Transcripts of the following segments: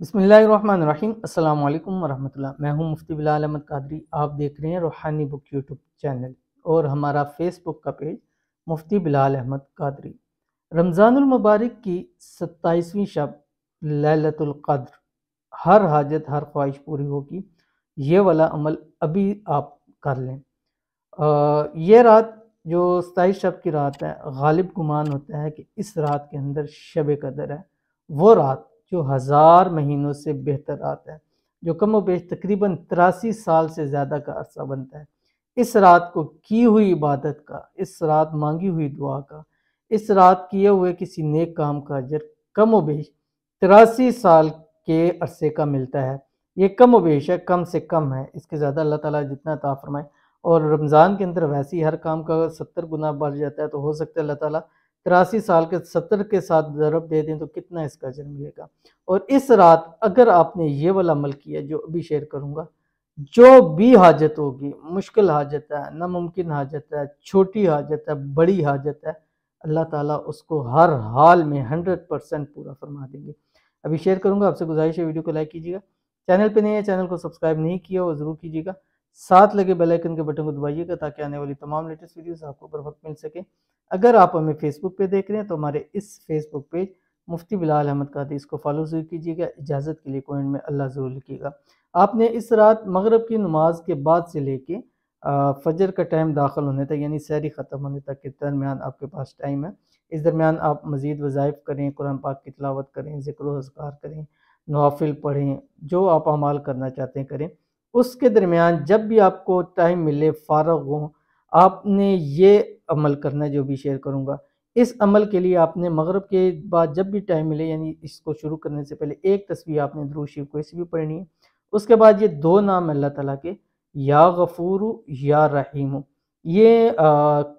बसमीम् अल्लाम वरहमल्ला मैं हूं मुफ्ती बिलाल अहमद कादरी आप देख रहे हैं रूहानी बुक यूट्यूब चैनल और हमारा फेसबुक का पेज मुफ्ती बिलाल अहमद कादरी मुबारक की सत्ताईसवीं शब ललतुल्क़द्र हर हाजत हर ख्वाहिश पूरी होगी ये वाला अमल अभी आप कर लें आ, ये रात जो सत्ताईस शब की रात है गालिब गुमान होता है कि इस रात के अंदर शब कदर है वो रात जो हज़ार महीनों से बेहतर आता है जो कम व बेश तकरीबन तिरासी साल से ज़्यादा का अरसा बनता है इस रात को की हुई इबादत का इस रात मांगी हुई दुआ का इस रात किए हुए किसी नेक काम का अजर कम व बेश तिरासी साल के अरसे का मिलता है ये कम व बेश है कम से कम है इसके ज़्यादा अल्लाह ताला जितना ताफरमाए और रमज़ान के अंदर वैसे ही हर काम का सत्तर गुना बढ़ जाता है तो हो सकता है अल्लाह ताला तिरासी साल के सत्तर के साथ ज़रब दे दें तो कितना इसका जन्म मिलेगा और इस रात अगर आपने ये वाला अमल किया जो अभी शेयर करूँगा जो भी हाजत होगी मुश्किल हाजत है नामुमकिन हाजत है छोटी हाजत है बड़ी हाजत है अल्लाह ताला उसको हर हाल में हंड्रेड परसेंट पूरा फरमा देंगे अभी शेयर करूँगा आपसे गुजारिश है वीडियो को लाइक कीजिएगा चैनल पे नहीं है चैनल को सब्सक्राइब नहीं किया हो ज़रूर कीजिएगा साथ लगे बेल आइकन के बटन को दबाइएगा ताकि आने वाली तमाम लेटेस्ट वीडियोज़ आपको बर वक्त मिल सके अगर आप हमें फेसबुक पे देख रहे हैं तो हमारे इस फेसबुक पेज मुफ्ती बिलाल अहमद कादी इसको फॉलो ज़रूर कीजिएगा इजाज़त के लिए कमेंट में अल्लाह ज़रूर लिखिएगा आपने इस रात मगरब की नमाज के बाद से लेके फजर का टाइम दाखिल होने तक यानी सैरी ख़त्म होने तक के दरमियान आपके पास टाइम है इस दरमियान आप मज़ीद वज़ाइफ करें कुरान पाक की तलावत करें ज़िक्र हजगार करें नवाफिल पढ़ें जो आप अमाल करना चाहते हैं करें उसके दरमियान जब भी आपको टाइम मिले फारग हों आपने ये अमल करना है जो भी शेयर करूँगा इस अमल के लिए आपने मगरब के बाद जब भी टाइम मिले यानी इसको शुरू करने से पहले एक तस्वीर आपने दरू शिव को ऐसी भी पढ़नी है उसके बाद ये दो नाम अल्लाह ताला के या गफूर या रहीम ये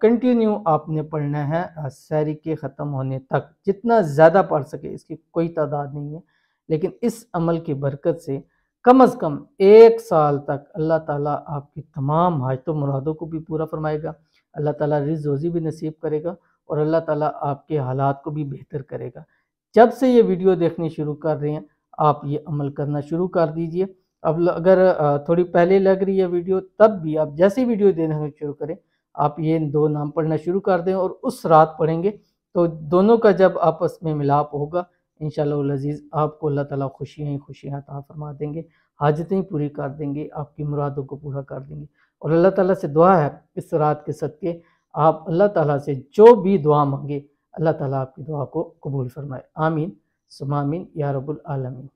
कंटिन्यू आपने पढ़ना है सैरी के ख़त्म होने तक जितना ज़्यादा पढ़ सके इसकी कोई तादाद नहीं है लेकिन इस अमल की बरकत से कम अज कम एक साल तक अल्लाह ताला आपकी तमाम हाजतों मुरादों को भी पूरा फरमाएगा अल्लाह ताला रोज़ी भी नसीब करेगा और अल्लाह ताला आपके हालात को भी बेहतर करेगा जब से ये वीडियो देखनी शुरू कर रहे हैं आप ये अमल करना शुरू कर दीजिए अब अगर थोड़ी पहले लग रही है वीडियो तब भी आप जैसी वीडियो देना शुरू करें आप ये दो नाम पढ़ना शुरू कर दें और उस रात पढ़ेंगे तो दोनों का जब आपस में मिलाप होगा इन शजीज़ आपको अल्लाह ताली खुशियाँ ही खुशियाँ अता फरमा देंगे हाजतें पूरी कर देंगे आपकी मुरादों को पूरा कर देंगे और अल्लाह ताली से दुआ है इस रात के सदक़े आप अल्लाह ताली से जो भी दुआ मांगे अल्लाह ताली आपकी दुआ को कबूल फरमाए आमीन सुमामीन या रबालमीन